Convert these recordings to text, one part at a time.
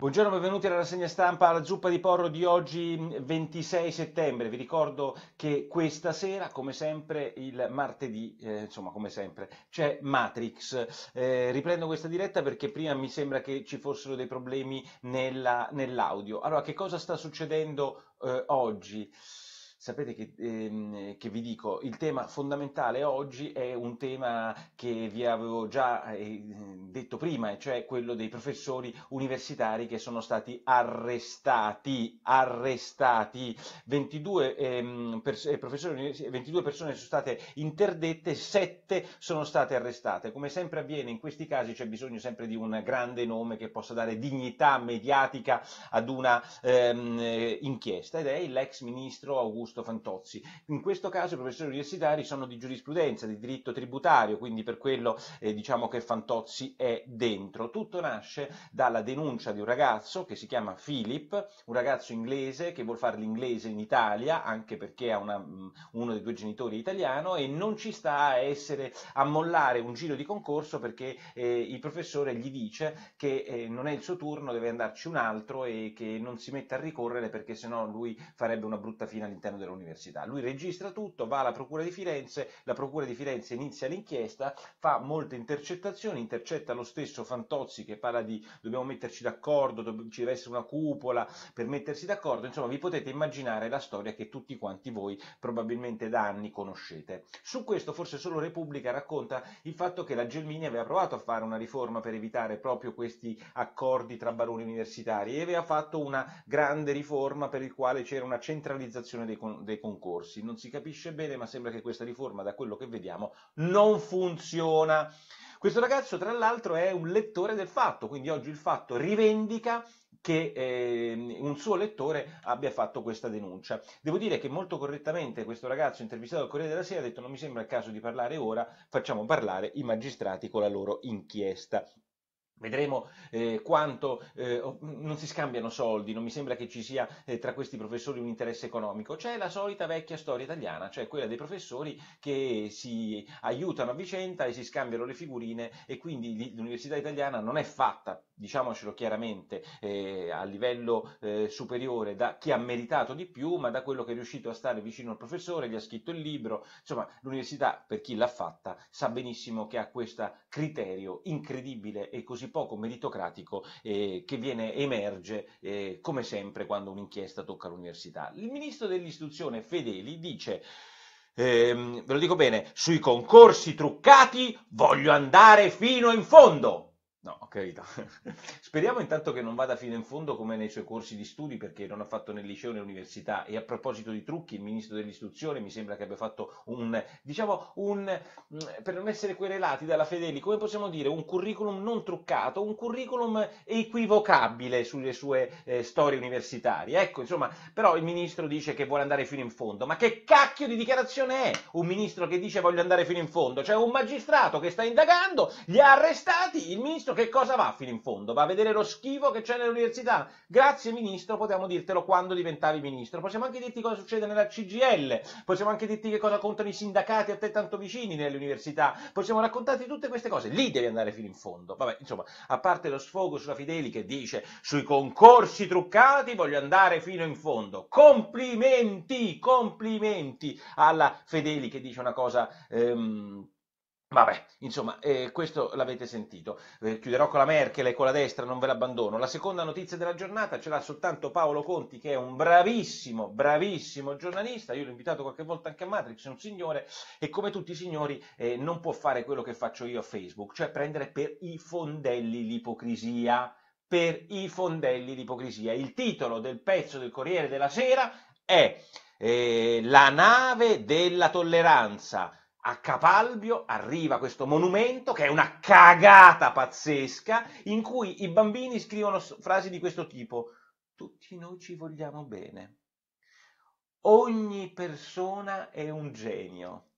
Buongiorno, benvenuti alla rassegna stampa alla zuppa di porro di oggi 26 mm, settembre. Vi ricordo che questa sera, come sempre, il martedì, eh, insomma come sempre, c'è Matrix. Eh, riprendo questa diretta perché prima mi sembra che ci fossero dei problemi nella, nell'audio. Allora, che cosa sta succedendo eh, oggi? Sapete che, ehm, che, vi dico, il tema fondamentale oggi è un tema che vi avevo già eh, detto prima, cioè quello dei professori universitari che sono stati arrestati, arrestati. 22, ehm, pers- 22 eh, persone sono state interdette, 7 sono state arrestate. Come sempre avviene in questi casi c'è bisogno sempre di un grande nome che possa dare dignità mediatica ad una ehm, inchiesta ed è l'ex ministro Augusto Augusto Fantozzi. In questo caso i professori universitari sono di giurisprudenza, di diritto tributario, quindi per quello eh, diciamo che Fantozzi è dentro. Tutto nasce dalla denuncia di un ragazzo che si chiama Philip, un ragazzo inglese che vuole fare l'inglese in Italia, anche perché ha una, mm, uno dei due genitori italiano e non ci sta a essere a mollare un giro di concorso perché eh, il professore gli dice che eh, non è il suo turno, deve andarci un altro e che non si mette a ricorrere perché sennò lui farebbe una brutta fine all'interno dell'università. Lui registra tutto, va alla Procura di Firenze, la Procura di Firenze inizia l'inchiesta, fa molte intercettazioni, intercetta lo stesso Fantozzi che parla di dobbiamo metterci d'accordo, ci deve essere una cupola per mettersi d'accordo, insomma vi potete immaginare la storia che tutti quanti voi probabilmente da anni conoscete. Su questo forse solo Repubblica racconta il fatto che la Gelmini aveva provato a fare una riforma per evitare proprio questi accordi tra baroni universitari e aveva fatto una grande riforma per il quale c'era una centralizzazione dei consigli con, dei concorsi. Non si capisce bene, ma sembra che questa riforma, da quello che vediamo, non funziona. Questo ragazzo, tra l'altro, è un lettore del fatto, quindi oggi il fatto rivendica che eh, un suo lettore abbia fatto questa denuncia. Devo dire che molto correttamente questo ragazzo intervistato al Corriere della Sera ha detto non mi sembra il caso di parlare ora, facciamo parlare i magistrati con la loro inchiesta. Vedremo eh, quanto eh, mm, non si scambiano soldi, non mi sembra che ci sia eh, tra questi professori un interesse economico. C'è la solita vecchia storia italiana, cioè quella dei professori che si aiutano a vicenda e si scambiano le figurine e quindi l'università italiana non è fatta, diciamocelo chiaramente, eh, a livello eh, superiore da chi ha meritato di più, ma da quello che è riuscito a stare vicino al professore, gli ha scritto il libro. Insomma, l'università per chi l'ha fatta sa benissimo che ha questo criterio incredibile e così poco meritocratico eh, che viene, emerge eh, come sempre quando un'inchiesta tocca l'università. Il ministro dell'istruzione Fedeli dice... Ehm, ve lo dico bene, sui concorsi truccati voglio andare fino in fondo. No, carità. Speriamo intanto che non vada fino in fondo come nei suoi corsi di studi, perché non ha fatto né liceo né università. E a proposito di trucchi, il ministro dell'istruzione mi sembra che abbia fatto un, diciamo, un, mm, per non essere querelati dalla Fedeli, come possiamo dire, un curriculum non truccato, un curriculum equivocabile sulle sue eh, storie universitarie. Ecco, insomma, però il ministro dice che vuole andare fino in fondo. Ma che cacchio di dichiarazione è un ministro che dice voglio andare fino in fondo? Cioè un magistrato che sta indagando, gli ha arrestati, il ministro ministro che cosa va fino in fondo? Va a vedere lo schifo che c'è nell'università? Grazie ministro, potevamo dirtelo quando diventavi ministro. Possiamo anche dirti cosa succede nella CGL, possiamo anche dirti che cosa contano i sindacati a te tanto vicini nelle università, possiamo raccontarti tutte queste cose. Lì devi andare fino in fondo. Vabbè, insomma, a parte lo sfogo sulla Fideli che dice sui concorsi truccati voglio andare fino in fondo. Complimenti, complimenti alla Fedeli che dice una cosa... Ehm, Vabbè, insomma, eh, questo l'avete sentito. Eh, chiuderò con la Merkel e con la destra, non ve l'abbandono. La seconda notizia della giornata ce l'ha soltanto Paolo Conti, che è un bravissimo, bravissimo giornalista. Io l'ho invitato qualche volta anche a Matrix, è un signore e come tutti i signori eh, non può fare quello che faccio io a Facebook, cioè prendere per i fondelli l'ipocrisia. Per i fondelli l'ipocrisia. Il titolo del pezzo del Corriere della Sera è eh, La nave della tolleranza a Capalbio arriva questo monumento che è una cagata pazzesca in cui i bambini scrivono frasi di questo tipo tutti noi ci vogliamo bene ogni persona è un genio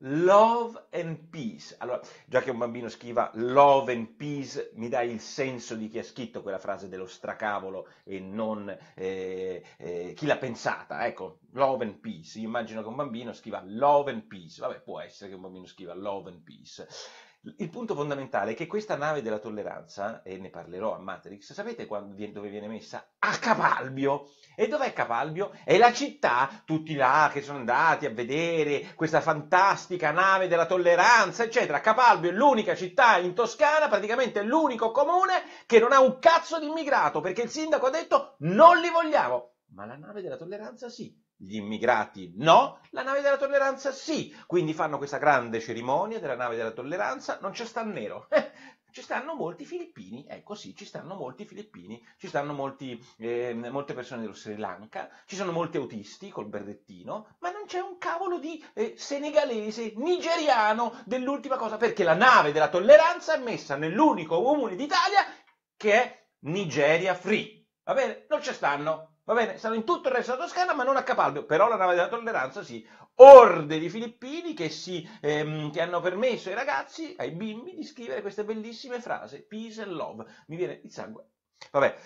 Love and Peace. Allora, già che un bambino scriva Love and Peace, mi dai il senso di chi ha scritto quella frase dello stracavolo e non eh, eh, chi l'ha pensata. Ecco, Love and Peace. Io immagino che un bambino scriva Love and Peace. Vabbè, può essere che un bambino scriva Love and Peace. Il punto fondamentale è che questa nave della tolleranza, e ne parlerò a Matrix, sapete quando, dove viene messa? A Capalbio! E dov'è Capalbio? È la città, tutti là che sono andati a vedere questa fantastica nave della tolleranza, eccetera. Capalbio è l'unica città in Toscana, praticamente l'unico comune che non ha un cazzo di immigrato, perché il sindaco ha detto non li vogliamo. Ma la nave della tolleranza sì, gli immigrati no, la nave della tolleranza sì, quindi fanno questa grande cerimonia della nave della tolleranza, non c'è sta nero, ci stanno molti filippini, ecco sì, ci stanno molti filippini, ci stanno molti, eh, molte persone dello Sri Lanka, ci sono molti autisti col berrettino, ma non c'è un cavolo di eh, senegalese, nigeriano dell'ultima cosa, perché la nave della tolleranza è messa nell'unico comune d'Italia che è Nigeria Free, va bene? Non ci stanno, Va bene, stanno in tutto il resto della Toscana, ma non a Capalbio. Però la nave della tolleranza sì. Orde di filippini che, si, ehm, che hanno permesso ai ragazzi, ai bimbi, di scrivere queste bellissime frasi. Peace and love. Mi viene il sangue. Vabbè.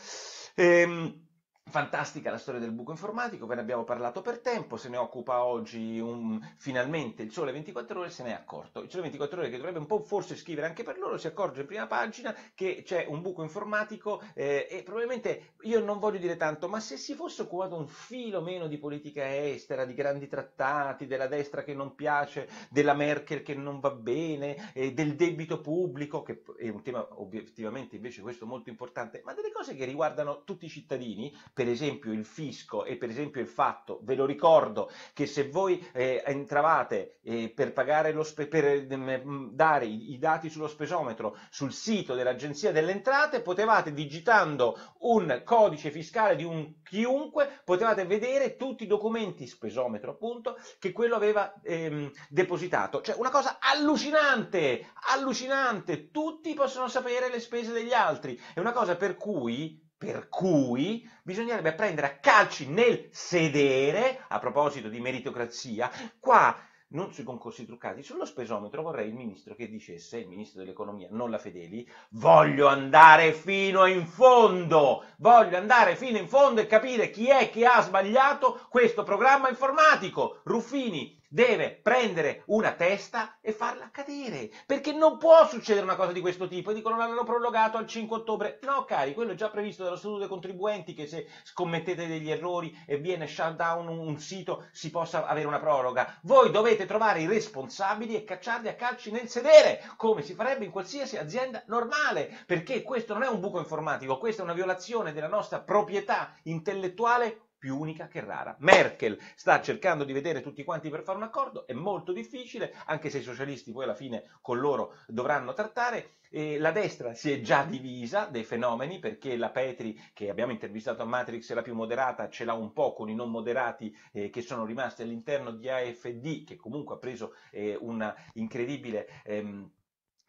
Ehm, Fantastica la storia del buco informatico, ve ne abbiamo parlato per tempo, se ne occupa oggi un, finalmente il Sole 24 Ore, se ne è accorto. Il Sole 24 Ore che dovrebbe un po' forse scrivere anche per loro, si accorge in prima pagina che c'è un buco informatico eh, e probabilmente io non voglio dire tanto, ma se si fosse occupato un filo meno di politica estera, di grandi trattati, della destra che non piace, della Merkel che non va bene, eh, del debito pubblico, che è un tema obiettivamente invece questo molto importante, ma delle cose che riguardano tutti i cittadini, per esempio il fisco e per esempio il fatto, ve lo ricordo, che se voi eh, entravate eh, per, pagare lo spe- per ehm, mm, dare i, i dati sullo spesometro sul sito dell'Agenzia delle Entrate, potevate digitando un codice fiscale di un chiunque, potevate vedere tutti i documenti spesometro appunto che quello aveva ehm, depositato. Cioè una cosa allucinante, allucinante, tutti possono sapere le spese degli altri, è una cosa per cui per cui bisognerebbe prendere a calci nel sedere, a proposito di meritocrazia, qua non sui concorsi truccati, sullo spesometro vorrei il ministro che dicesse, il ministro dell'economia, non la Fedeli, voglio andare fino in fondo, voglio andare fino in fondo e capire chi è che ha sbagliato questo programma informatico. Ruffini, deve prendere una testa e farla cadere, perché non può succedere una cosa di questo tipo, e dicono l'hanno prorogato al 5 ottobre, no cari, quello è già previsto dallo Statuto dei contribuenti che se scommettete degli errori e viene shut down un sito si possa avere una proroga, voi dovete trovare i responsabili e cacciarli a calci nel sedere, come si farebbe in qualsiasi azienda normale, perché questo non è un buco informatico, questa è una violazione della nostra proprietà intellettuale più unica che rara. Merkel sta cercando di vedere tutti quanti per fare un accordo, è molto difficile, anche se i socialisti poi alla fine con loro dovranno trattare. E la destra si è già divisa dei fenomeni perché la Petri, che abbiamo intervistato a Matrix, è la più moderata, ce l'ha un po' con i non moderati eh, che sono rimasti all'interno di AFD, che comunque ha preso eh, un incredibile... Ehm,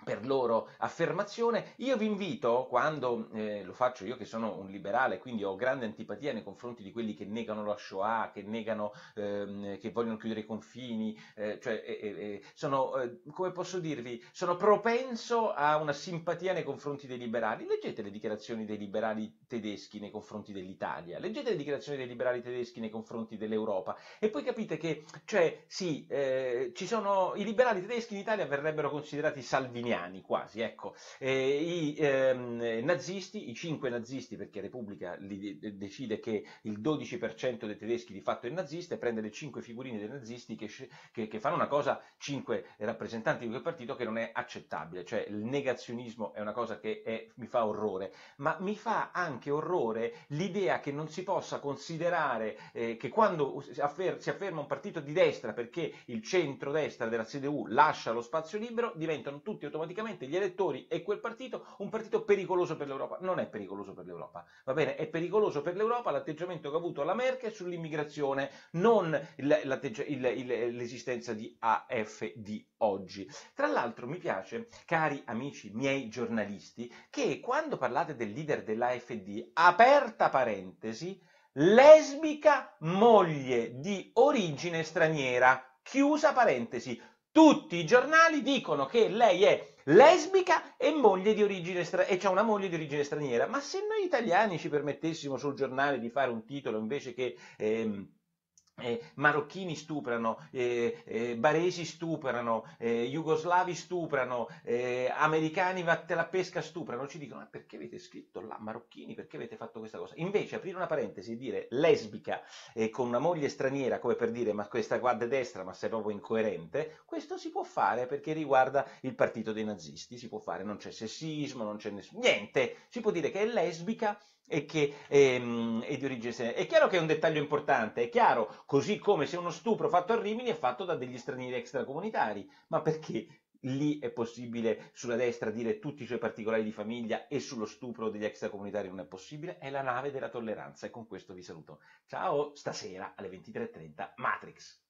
per loro affermazione. Io vi invito, quando eh, lo faccio io che sono un liberale, quindi ho grande antipatia nei confronti di quelli che negano la Shoah, che negano, ehm, che vogliono chiudere i confini, eh, cioè eh, sono, come posso dirvi, sono propenso a una simpatia nei confronti dei liberali. Leggete le dichiarazioni dei liberali tedeschi nei confronti dell'Italia, leggete le dichiarazioni dei liberali tedeschi nei confronti dell'Europa e poi capite che, cioè, sì, eh, ci sono, i liberali tedeschi in Italia verrebbero considerati salviniani, draconiani quasi, ecco. I ehm, nazisti, i cinque nazisti, perché Repubblica li, decide che il 12% dei tedeschi di fatto è nazista e prende le cinque figurine dei nazisti che, che, che fanno una cosa, cinque rappresentanti di quel partito, che non è accettabile, cioè il negazionismo è una cosa che è, mi fa orrore, ma mi fa anche orrore l'idea che non si possa considerare eh, che quando si afferma un partito di destra perché il centro-destra della CDU lascia lo spazio libero, diventano tutti automaticamente automaticamente gli elettori e quel partito un partito pericoloso per l'Europa. Non è pericoloso per l'Europa, va bene? È pericoloso per l'Europa l'atteggiamento che ha avuto la Merkel sull'immigrazione, non l'esistenza di AFD oggi. Tra l'altro mi piace, cari amici miei giornalisti, che quando parlate del leader dell'AFD, aperta parentesi, lesbica moglie di origine straniera, chiusa parentesi, tutti i giornali dicono che lei è lesbica e moglie di origine straniera, e c'è una moglie di origine straniera. Ma se noi italiani ci permettessimo sul giornale di fare un titolo invece che... Ehm, eh, marocchini stuprano, eh, eh, baresi stuprano, eh, jugoslavi stuprano, eh, americani vatte la pesca stuprano, ci dicono ma perché avete scritto là marocchini, perché avete fatto questa cosa? Invece aprire una parentesi e dire lesbica eh, con una moglie straniera, come per dire ma questa guarda è destra ma sei proprio incoerente, questo si può fare perché riguarda il partito dei nazisti, si può fare, non c'è sessismo, non c'è niente, si può dire che è lesbica e che ehm, è di origine senegalese. È chiaro che è un dettaglio importante, è chiaro, così come se uno stupro fatto a Rimini è fatto da degli stranieri extracomunitari, ma perché lì è possibile sulla destra dire tutti i suoi particolari di famiglia e sullo stupro degli extracomunitari non è possibile? È la nave della tolleranza e con questo vi saluto. Ciao, stasera alle 23.30 Matrix.